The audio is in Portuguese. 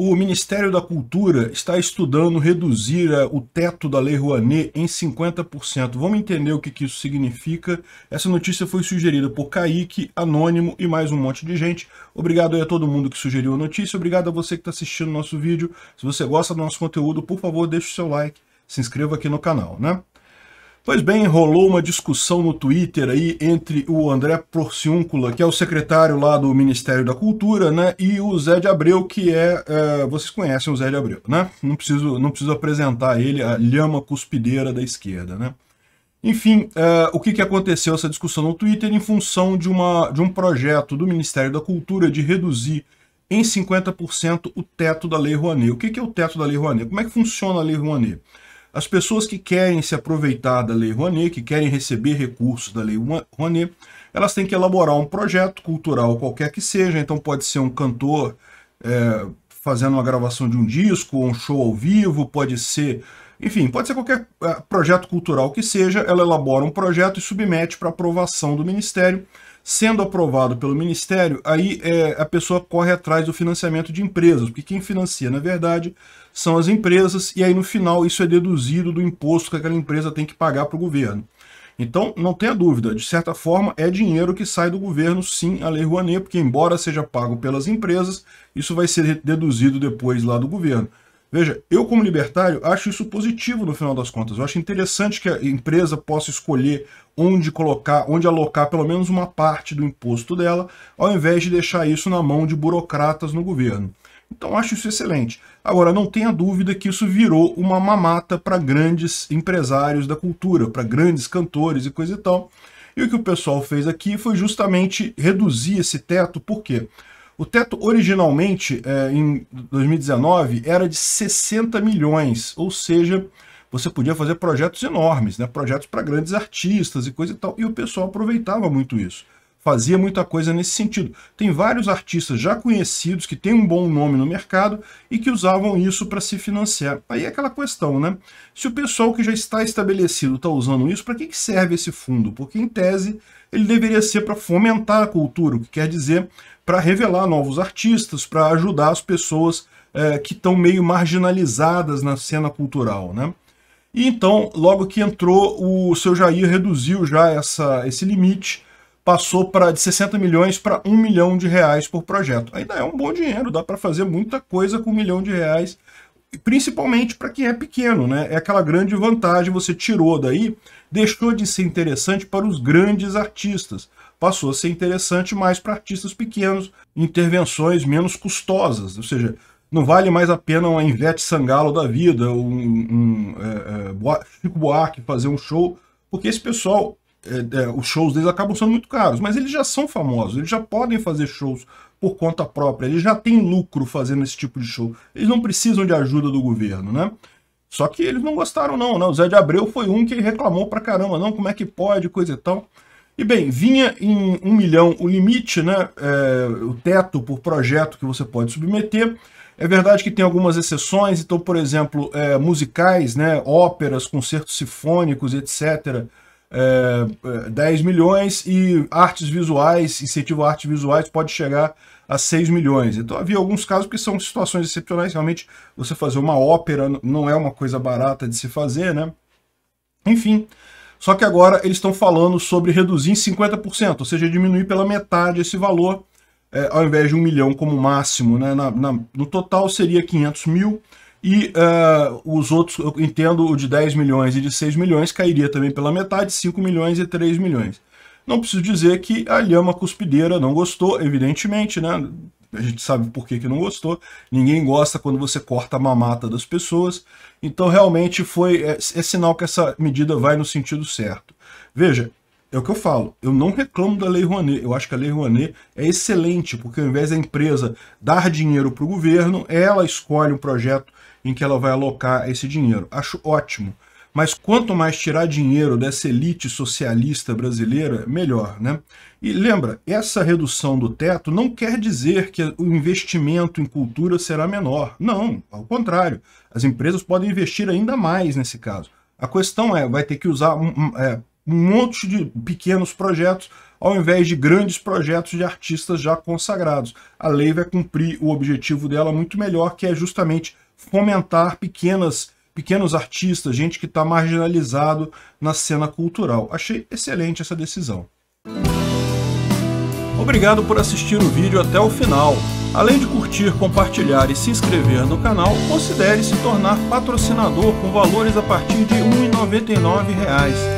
O Ministério da Cultura está estudando reduzir eh, o teto da Lei Rouanet em 50%. Vamos entender o que, isso significa. Essa notícia foi sugerida por Kaique, Anônimo e mais um monte de gente. Obrigado a todo mundo que sugeriu a notícia. Obrigado a você que está assistindo nosso vídeo. Se você gosta do nosso conteúdo, por favor, deixe o seu like. Se inscreva aqui no canal, né? Pois bem, rolou uma discussão no Twitter aí entre o André Porciúncula, que é o secretário lá do Ministério da Cultura, né, e o Zé de Abreu, que é, é vocês conhecem o Zé de Abreu, né? Não preciso, não preciso apresentar ele, a lhama cuspideira da esquerda, né? Enfim, é, o que, que aconteceu essa discussão no Twitter em função de, uma, de um projeto do Ministério da Cultura de reduzir em 50% o teto da Lei Rouanet. O que, que é o teto da Lei Rouanet? Como é que funciona a Lei Rouanet? As pessoas que querem se aproveitar da Lei Rouanet, que querem receber recursos da Lei Rouanet, elas têm que elaborar um projeto cultural, qualquer que seja. Então pode ser um cantor é, fazendo uma gravação de um disco, um show ao vivo, pode ser... Enfim, pode ser qualquer é, projeto cultural que seja, ela elabora um projeto e submete para aprovação do Ministério sendo aprovado pelo Ministério, aí é, a pessoa corre atrás do financiamento de empresas, porque quem financia, na verdade, são as empresas, e aí no final isso é deduzido do imposto que aquela empresa tem que pagar para o governo. Então, não tenha dúvida, de certa forma, é dinheiro que sai do governo, sim, a Lei Rouanet, porque embora seja pago pelas empresas, isso vai ser deduzido depois lá do governo. Veja, eu como libertário acho isso positivo no final das contas. Eu acho interessante que a empresa possa escolher onde colocar, onde alocar pelo menos uma parte do imposto dela, ao invés de deixar isso na mão de burocratas no governo. Então acho isso excelente. Agora, não tenha dúvida que isso virou uma mamata para grandes empresários da cultura, para grandes cantores e coisa e tal. E o que o pessoal fez aqui foi justamente reduzir esse teto, por quê? O teto originalmente, é, em 2019, era de 60 milhões, ou seja, você podia fazer projetos enormes, né? projetos para grandes artistas e coisa e tal, e o pessoal aproveitava muito isso fazia muita coisa nesse sentido. Tem vários artistas já conhecidos que têm um bom nome no mercado e que usavam isso para se financiar. Aí é aquela questão, né? Se o pessoal que já está estabelecido está usando isso, para que, serve esse fundo? Porque, em tese, ele deveria ser para fomentar a cultura, o que quer dizer para revelar novos artistas, para ajudar as pessoas é, que estão meio marginalizadas na cena cultural, né? E então, logo que entrou, o seu Jair reduziu já essa, esse limite passou para de 60 milhões para 1 milhão de reais por projeto. Ainda é um bom dinheiro, dá para fazer muita coisa com 1 milhão de reais, principalmente para quem é pequeno, né? É aquela grande vantagem você tirou daí, deixou de ser interessante para os grandes artistas. Passou a ser interessante mais para artistas pequenos, intervenções menos custosas, ou seja, não vale mais a pena uma Ivete Sangalo da vida, um, um é, é, Chico Buarque fazer um show, porque esse pessoal é, é, os shows deles acabam sendo muito caros, mas eles já são famosos, eles já podem fazer shows por conta própria, eles já têm lucro fazendo esse tipo de show, eles não precisam de ajuda do governo, né? Só que eles não gostaram não, né? O Zé de Abreu foi um que reclamou pra caramba, não, como é que pode, coisa e tal. E bem, vinha em um milhão o limite, né? É, o teto por projeto que você pode submeter. É verdade que tem algumas exceções, então, por exemplo, é, musicais, né? Óperas, concertos sinfônicos, etc., é, 10 é, milhões e artes visuais, incentivo a artes visuais pode chegar a 6 milhões. Então havia alguns casos que são situações excepcionais, realmente você fazer uma ópera não é uma coisa barata de se fazer, né? Enfim, só que agora eles estão falando sobre reduzir em 50%, ou seja, diminuir pela metade esse valor, é, ao invés de um milhão como máximo, né? Na, na, no total seria 500 mil, e uh, os outros, eu entendo o de 10 milhões e de 6 milhões, cairia também pela metade, 5 milhões e 3 milhões. Não preciso dizer que a Lhama Cuspideira não gostou, evidentemente, né? A gente sabe por que, que não gostou. Ninguém gosta quando você corta a mamata das pessoas. Então, realmente, foi é, é sinal que essa medida vai no sentido certo. Veja, é o que eu falo, eu não reclamo da Lei Rouanet, eu acho que a Lei Rouanet é excelente, porque ao invés da empresa dar dinheiro para o governo, ela escolhe um projeto em que ela vai alocar esse dinheiro. Acho ótimo. Mas quanto mais tirar dinheiro dessa elite socialista brasileira, melhor, né? E lembra, essa redução do teto não quer dizer que o investimento em cultura será menor. Não, ao contrário. As empresas podem investir ainda mais nesse caso. A questão é, vai ter que usar é, um monte de pequenos projetos ao invés de grandes projetos de artistas já consagrados. A lei vai cumprir o objetivo dela muito melhor, que é justamente fomentar pequenas pequenos artistas, gente que está marginalizado na cena cultural. Achei excelente essa decisão. Obrigado por assistir o vídeo até o final. Além de curtir, compartilhar e se inscrever no canal, considere se tornar patrocinador com valores a partir de R$ 1,99